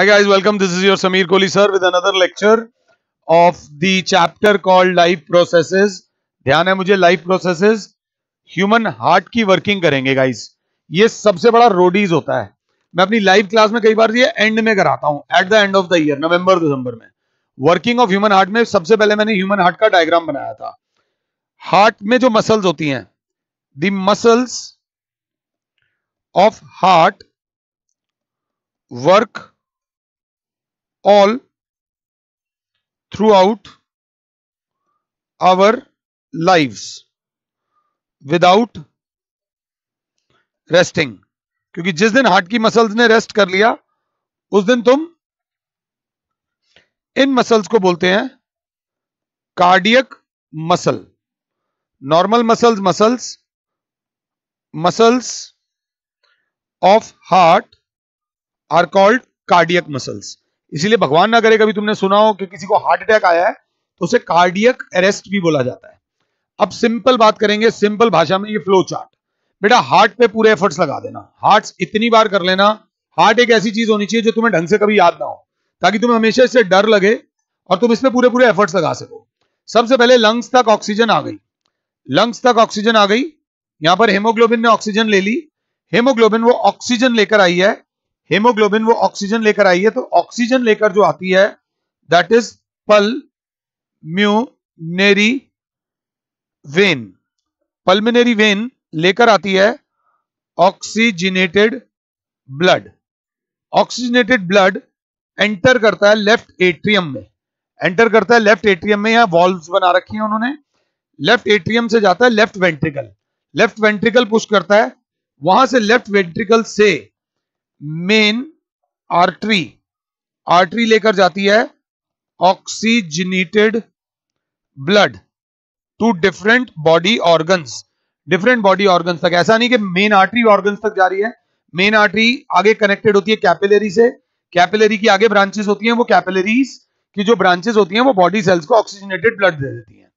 Hi guys, welcome. This is your Samir Kohli sir with another lecture of the chapter called Life Processes. ध्यान है मुझे Life Processes, Human Heart की working करेंगे guys. ये सबसे बड़ा रोडीज होता है मैं अपनी लाइव क्लास में कई बार तो ये एंड में कराता हूँ at the end of the year नवंबर दिसंबर में वर्किंग ऑफ ह्यूमन हार्ट में सबसे पहले मैंने ह्यूमन हार्ट का डायग्राम बनाया था हार्ट में जो मसल्स होती हैं the muscles of heart work all throughout our lives without resting क्योंकि जिस दिन हार्ट की मसल्स ने रेस्ट कर लिया उस दिन तुम इन मसल्स को बोलते हैं cardiac muscle normal muscles muscles muscles of heart are called cardiac muscles इसीलिए भगवान ना करे कभी तुमने सुना हो कि किसी को हार्ट अटैक आया है तो उसे कार्डियक अरेस्ट भी बोला जाता है अब सिंपल बात करेंगे सिंपल भाषा में ये फ्लो चार्ट बेटा हार्ट पे पूरे एफर्ट्स लगा देना हार्ट इतनी बार कर लेना हार्ट एक ऐसी चीज होनी चाहिए जो तुम्हें ढंग से कभी याद ना हो ताकि तुम्हें हमेशा इससे डर लगे और तुम इसमें पूरे पूरे एफर्ट्स लगा सको सबसे पहले लंग्स तक ऑक्सीजन आ गई लंग्स तक ऑक्सीजन आ गई यहां पर हेमोग्लोबिन ने ऑक्सीजन ले ली हेमोग्लोबिन वो ऑक्सीजन लेकर आई है हेमोग्लोबिन वो ऑक्सीजन लेकर आई है तो ऑक्सीजन लेकर जो आती है दैट इज पल म्यूनेरी वेन पल्मिनरी वेन लेकर आती है oxygenated blood oxygenated blood enter करता है लेफ्ट एट्रियम में एंटर करता है लेफ्ट एट्रियम में या वॉल्व बना रखी हैं उन्होंने लेफ्ट एट्रियम से जाता है left ventricle left ventricle push करता है वहां से लेफ्ट वेंट्रिकल से मेन आर्टरी आर्टरी लेकर जाती है oxygenated blood to different body organs different body organs तक ऐसा नहीं कि मेन आर्टरी ऑर्गन्स तक जा रही है मेन आर्टरी आगे कनेक्टेड होती है कैपिलरी से कैपिलरी की आगे ब्रांचेस होती हैं वो कैपिलरीज की जो ब्रांचेस होती हैं वो बॉडी सेल्स को ऑक्सीजनेटेड ब्लड दे देती हैं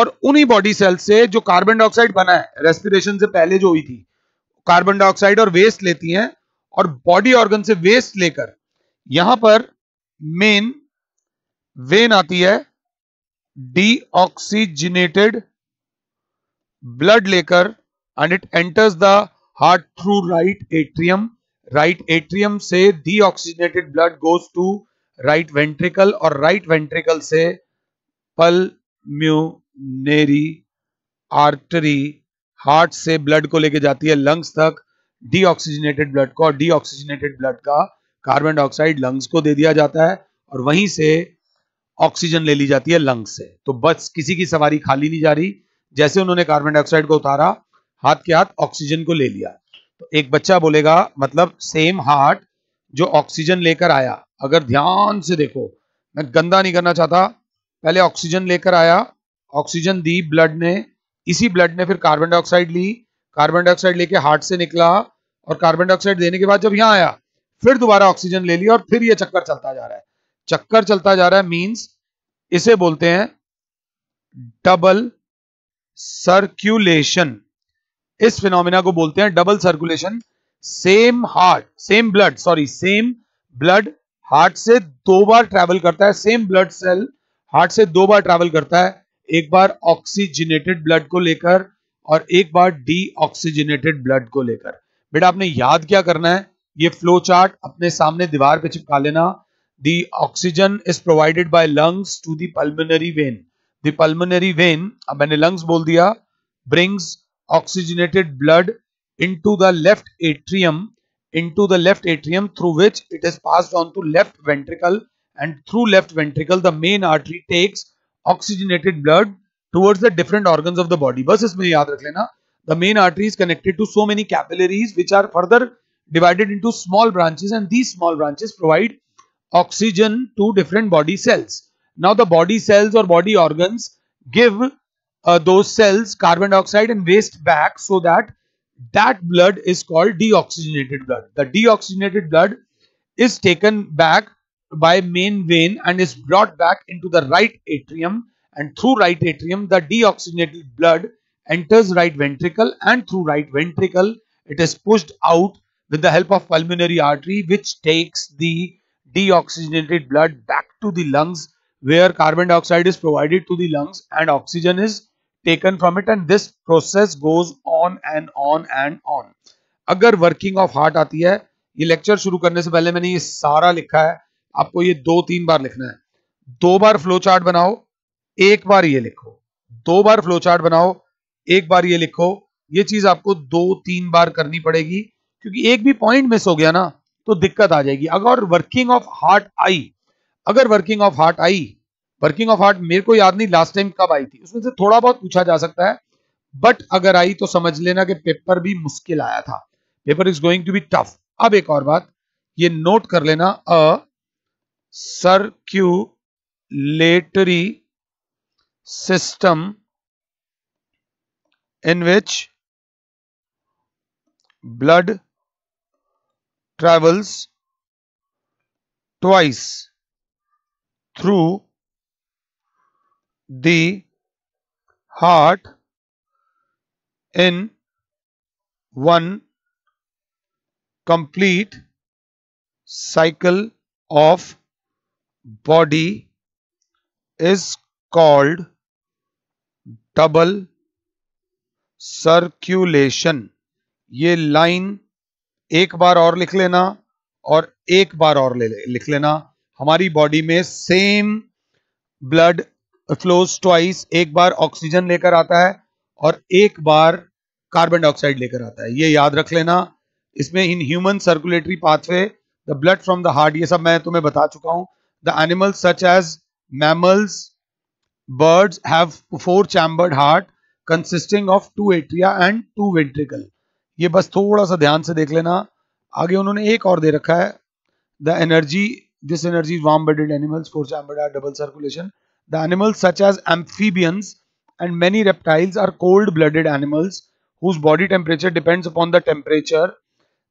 और उन्हीं बॉडी सेल्स से जो कार्बन डाइऑक्साइड बना है रेस्पिरेशन से पहले जो हुई थी कार्बन डाइऑक्साइड और वेस्ट लेती हैं और बॉडी ऑर्गन से वेस्ट लेकर यहां पर मेन वेन आती है डीऑक्सीजिनेटेड ब्लड लेकर and it enters the heart through right atrium right atrium से deoxygenated blood goes to right ventricle और राइट वेंट्रिकल से म्यूनेरी आर्टरी हार्ट से ब्लड को लेके जाती है लंग्स तक डीऑक्सीजनेटेड ब्लड को और डीऑक्सीजनेटेड ब्लड का कार्बन डाइऑक्साइड लंग्स को दे दिया जाता है और वहीं से ऑक्सीजन ले ली जाती है लंग्स से तो बस किसी की सवारी खाली नहीं जा रही जैसे उन्होंने कार्बन डाइऑक्साइड को उतारा हाथ के हाथ ऑक्सीजन को ले लिया तो एक बच्चा बोलेगा मतलब सेम हार्ट जो ऑक्सीजन लेकर आया अगर ध्यान से देखो मैं गंदा नहीं करना चाहता पहले ऑक्सीजन लेकर आया ऑक्सीजन दी ब्लड ने इसी ब्लड ने फिर कार्बन डाइऑक्साइड ली कार्बन डाइऑक्साइड लेके हार्ट से निकला और कार्बन डाइऑक्साइड देने के बाद जब यहां आया फिर दोबारा ऑक्सीजन ले लिया और फिर यह चक्कर चलता जा रहा है चक्कर चलता जा रहा है मीन्स इसे बोलते हैं डबल सर्क्यूलेशन इस फिनोमिना को बोलते हैं double circulation same heart same blood sorry same blood heart से दो बार ट्रैवल करता है सेम ब्लड सेल हार्ट से दो बार ट्रैवल करता है एक बार ऑक्सीजनेटेड ब्लड को लेकर और एक बार डीऑक्सीजनेटेड ब्लड को लेकर बेटा आपने याद क्या करना है ये फ्लो चार्ट अपने सामने दीवार पे चिपका लेना the oxygen is provided by lungs to the pulmonary vein the pulmonary vein अब मैंने लंग्स बोल दिया brings oxygenated blood into the left atrium into the left atrium through which it is passed on to left ventricle and through left ventricle the main artery takes oxygenated blood towards the different organs of the body बस इसमें याद रख लेना The main artery is connected to so many capillaries which are further divided into small branches and these small branches provide oxygen to different body cells. Now the body cells or body organs give uh, those cells carbon dioxide and waste back so that that blood is called deoxygenated blood. The deoxygenated blood is taken back by main vein and is brought back into the right atrium and through right atrium the deoxygenated blood enters right ventricle and through right ventricle it is pushed out with the help of pulmonary artery which takes the deoxygenated blood back to the lungs where carbon dioxide is provided to the lungs and oxygen is taken from it and this process goes on and on and on. agar working of heart aati hai ye lecture shuru karne se pehle maine ye sara likha hai aapko ye do teen bar likhna hai do bar flow chart banao ek bar ye likho do bar flow chart banao एक बार ये लिखो ये चीज आपको दो तीन बार करनी पड़ेगी क्योंकि एक भी पॉइंट मिस हो गया ना तो दिक्कत आ जाएगी अगर वर्किंग ऑफ हार्ट आई अगर वर्किंग ऑफ हार्ट आई वर्किंग ऑफ हार्ट मेरे को याद नहीं लास्ट टाइम कब आई थी उसमें से थोड़ा बहुत पूछा जा सकता है बट अगर आई तो समझ लेना कि पेपर भी मुश्किल आया था paper is going to be tough अब एक और बात ये नोट कर लेना a circulatory system in which blood travels twice through the heart in one complete cycle of body is called double circulation ये लाइन एक बार और लिख लेना और एक बार और ले लिख लेना हमारी बॉडी में सेम ब्लड फ्लोस ट्वाइस एक बार ऑक्सीजन लेकर आता है और एक बार कार्बन डाइऑक्साइड लेकर आता है ये याद रख लेना इसमें in human circulatory pathway the blood from the heart ये सब मैं तुम्हें बता चुका हूं the animals such as mammals birds have four chambered heart consisting of two atria and two ventricle ये बस थोड़ा सा ध्यान से देख लेना आगे उन्होंने एक और दे रखा है the energy this energy warm blooded animals four chamber double circulation the animals such as amphibians and many reptiles are cold blooded animals whose body temperature depends upon the temperature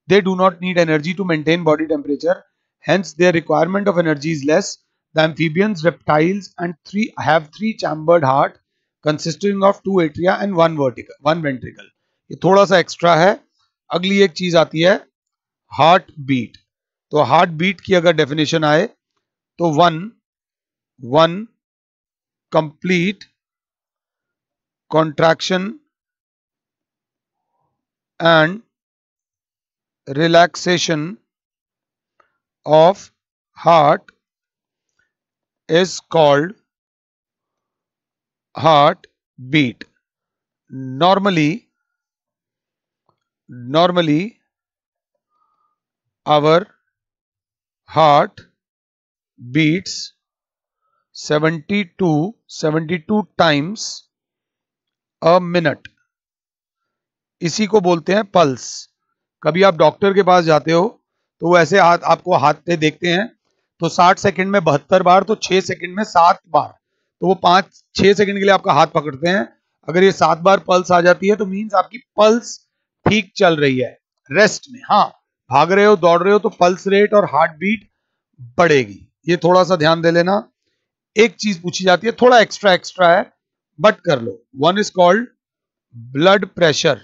they do not need energy to maintain body temperature hence their requirement of energy is less the amphibians reptiles and three have three chambered heart consisting of two atria and one vertical one ventricle ये थोड़ा सा extra है अगली एक चीज आती है heart beat तो हार्ट बीट की अगर डेफिनेशन आए तो one one complete contraction and relaxation of heart is called heart beat normally normally our heart beats 72 72 times a minute इसी को बोलते हैं पल्स कभी आप डॉक्टर के पास जाते हो तो वो ऐसे हाथ आपको हाथ पे देखते हैं तो 60 सेकंड में बहत्तर बार तो 6 सेकंड में सात बार तो वो पांच छह सेकंड के लिए आपका हाथ पकड़ते हैं अगर ये सात बार पल्स आ जाती है तो मीन्स आपकी पल्स ठीक चल रही है रेस्ट में हाँ भाग रहे हो दौड़ रहे हो तो पल्स रेट और हार्ट बीट बढ़ेगी ये थोड़ा सा ध्यान दे लेना एक चीज पूछी जाती है थोड़ा एक्स्ट्रा एक्स्ट्रा है बट कर लो one is called blood pressure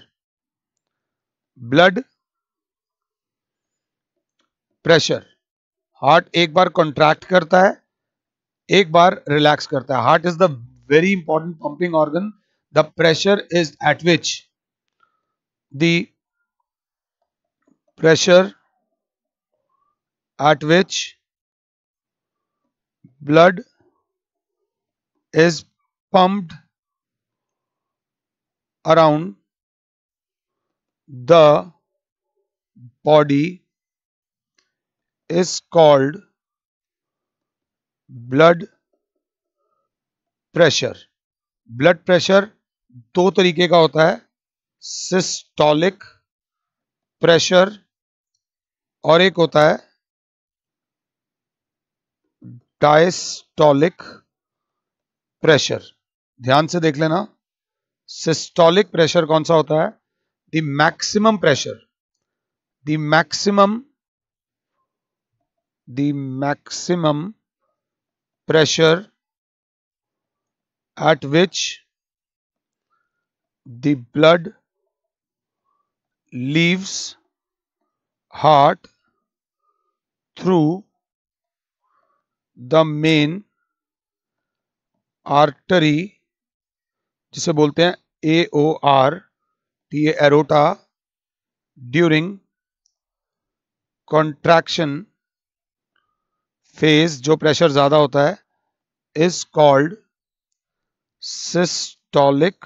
blood pressure heart एक बार कॉन्ट्रैक्ट करता है एक बार रिलैक्स करता है heart is the very important pumping organ the pressure is at which the pressure at which blood is pumped around the body is called blood pressure blood pressure दो तरीके का होता है सिस्टोलिक प्रेशर और एक होता है डायस्टोलिक प्रेशर ध्यान से देख लेना सिस्टोलिक प्रेशर कौन सा होता है the maximum pressure the maximum the maximum pressure at which the blood leaves heart through the main artery जिसे बोलते हैं A O R T aorta during contraction phase जो प्रेशर ज़्यादा होता है इज कॉल्ड सिस्टोलिक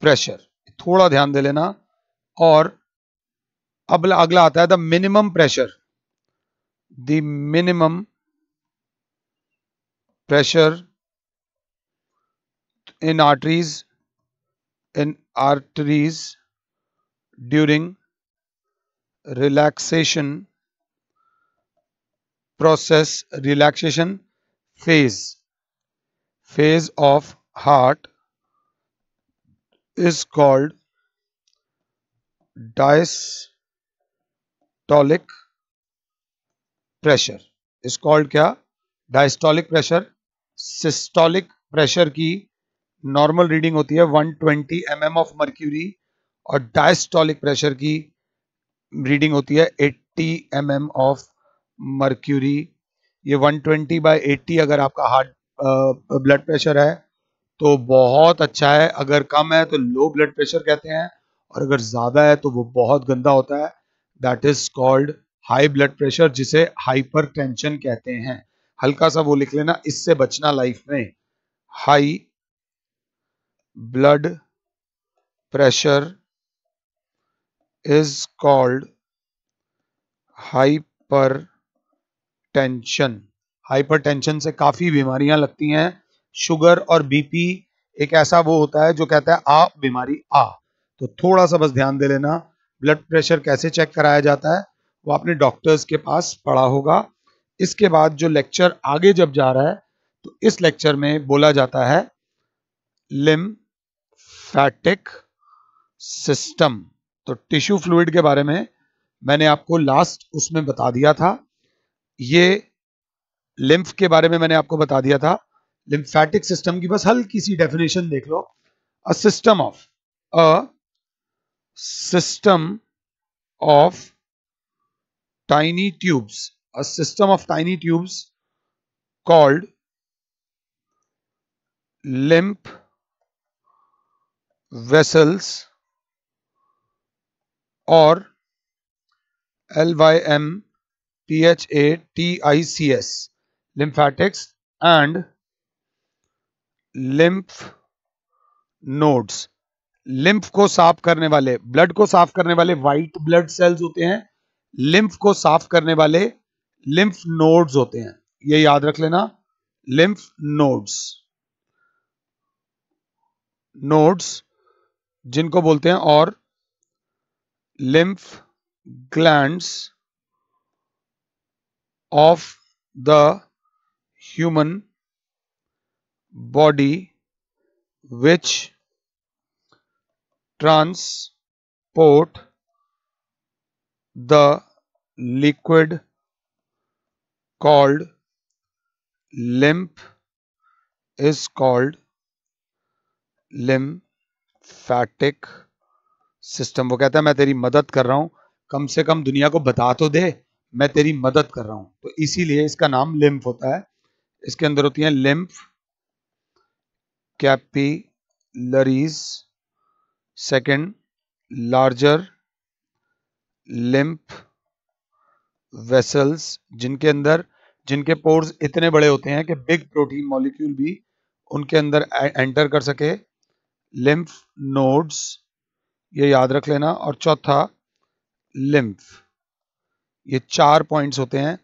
प्रेशर थोड़ा ध्यान दे लेना और अब अगला आता है the minimum pressure the minimum pressure in arteries in arteries during relaxation process relaxation phase phase of heart is called diastolic pressure is called क्या diastolic pressure systolic pressure की normal reading होती है 120 mm of mercury और diastolic pressure की reading होती है 80 mm of mercury ये 120 by 80 अगर आपका हार्ट ब्लड प्रेशर है तो बहुत अच्छा है अगर कम है तो लो ब्लड प्रेशर कहते हैं और अगर ज़्यादा है तो वो बहुत गंदा होता है that is called high blood pressure जिसे हाइपर टेंशन कहते हैं हल्का सा वो लिख लेना इससे बचना लाइफ में high blood pressure is called hypertension hypertension से काफी बीमारियां लगती हैं शुगर और बीपी एक ऐसा वो होता है जो कहता है आ बीमारी आ तो थोड़ा सा बस ध्यान दे लेना ब्लड प्रेशर कैसे चेक कराया जाता है वो आपने डॉक्टर्स के पास पढ़ा होगा इसके बाद जो लेक्चर आगे जब जा रहा है तो इस लेक्चर में बोला जाता है लिम फैटिक सिस्टम तो टिश्यू फ्लूड के बारे में मैंने आपको लास्ट उसमें बता दिया था ये लिम्फ के बारे में मैंने आपको बता दिया था लिम्फेटिक सिस्टम की बस हल्की सी डेफिनेशन देख लो a system of a system of tiny tubes a system of tiny tubes called lymph vessels और L Y M T-H-A-T-I-C-S, lymphatics and lymph nodes. Lymph को साफ करने वाले ब्लड को साफ करने वाले व्हाइट ब्लड सेल्स होते हैं लिम्फ को साफ करने वाले लिम्फ नोड्स होते हैं ये याद रख लेना लिम्फ नोड्स नोड्स जिनको बोलते हैं और lymph glands of the human body which transport the liquid called lymph is called lymphatic system वो कहता है मैं तेरी मदद कर रहा हूं कम से कम दुनिया को बता तो दे मैं तेरी मदद कर रहा हूं तो इसीलिए इसका नाम लिम्फ होता है इसके अंदर होती है लिम्फ लरीज सेकेंड लार्जर लिम्फ वेसल्स जिनके अंदर जिनके पोर्स इतने बड़े होते हैं कि बिग प्रोटीन मॉलिक्यूल भी उनके अंदर एंटर कर सके लिम्फ नोड्स ये याद रख लेना और चौथा लिम्फ ये चार पॉइंट्स होते हैं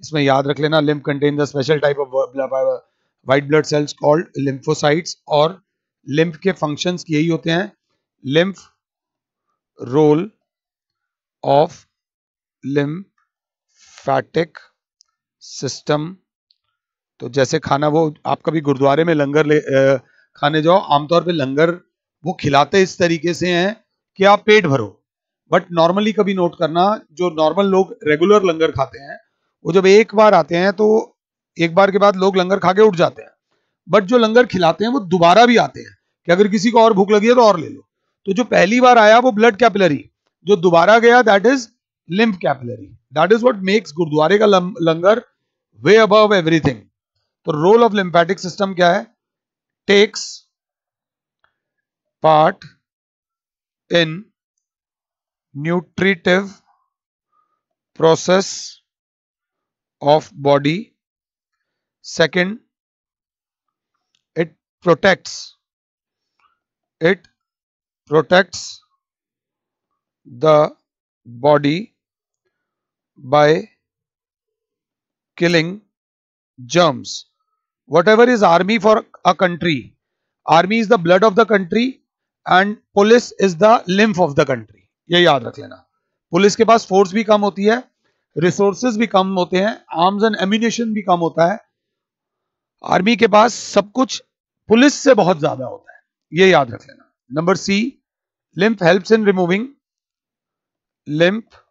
इसमें याद रख लेना lymph contain the special type of white blood cells called lymphocytes और लिम्फ के फंक्शंस यही होते हैं lymph role of lymphatic system तो जैसे खाना वो आप कभी गुरुद्वारे में लंगर ले खाने जाओ आमतौर पे लंगर वो खिलाते इस तरीके से हैं कि आप पेट भरो बट नॉर्मली कभी नोट करना जो नॉर्मल लोग रेगुलर लंगर खाते हैं वो जब एक बार आते हैं तो एक बार के बाद लोग लंगर खा के उठ जाते हैं बट जो लंगर खिलाते हैं वो दोबारा भी आते हैं कि अगर किसी को और भूख लगी है तो और ले लो तो जो पहली बार आया वो ब्लड कैपिलरी जो दोबारा गया that is lymph capillary that is what makes गुरुद्वारे का लंगर वे अबव एवरीथिंग तो रोल ऑफ लिम्फेटिक सिस्टम क्या है takes part in nutritive process of body second it protects it protects the body by killing germs whatever is army for a country army is the blood of the country and police is the lymph of the country ये याद रख लेना police के पास force भी कम होती है resources भी कम होते हैं आर्म्स एंड एम्यूनेशन भी कम होता है आर्मी के पास सब कुछ पुलिस से बहुत ज्यादा होता है ये याद रख लेना number C lymph helps in removing lymph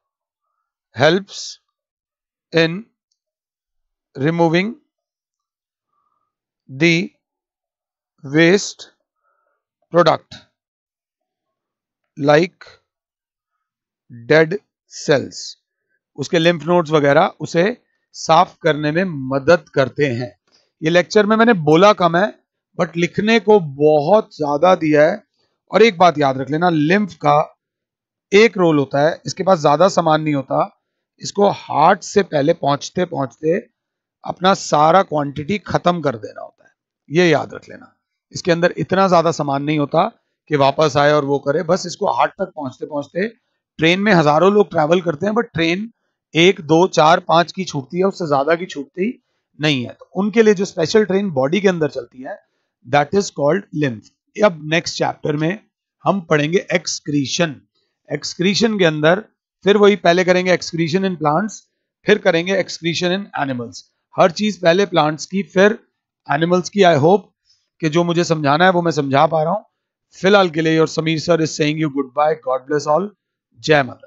helps in removing the waste product like dead cells उसके लिम्फ नोड्स वगैरह उसे साफ करने में मदद करते हैं ये लेक्चर में मैंने बोला कम है बट लिखने को बहुत ज्यादा दिया है और एक बात याद रख लेना लिम्फ का एक रोल होता है इसके पास ज्यादा सामान नहीं होता इसको हार्ट से पहले पहुंचते पहुंचते अपना सारा क्वांटिटी खत्म कर देना होता है ये याद रख लेना इसके अंदर इतना ज्यादा सामान नहीं होता कि वापस आए और वो करे बस इसको हार्ट तक पहुंचते पहुंचते ट्रेन में हजारों लोग ट्रैवल करते हैं बट ट्रेन एक दो चार पांच की छूटती है उससे ज्यादा की छूटती नहीं है तो उनके लिए जो स्पेशल ट्रेन बॉडी के अंदर चलती है दैट इज कॉल्ड लिम्फ अब नेक्स्ट चैप्टर में हम पढ़ेंगे एक्सक्रीशन एक्सक्रीशन के अंदर फिर वही पहले करेंगे एक्सक्रीशन इन प्लांट्स फिर करेंगे एक्सक्रीशन इन एनिमल्स हर चीज पहले प्लांट्स की फिर एनिमल्स की आई होप कि जो मुझे समझाना है वो मैं समझा पा रहा हूँ फिलहाल के लिए और Sameer sir is saying you good bye God bless all jammer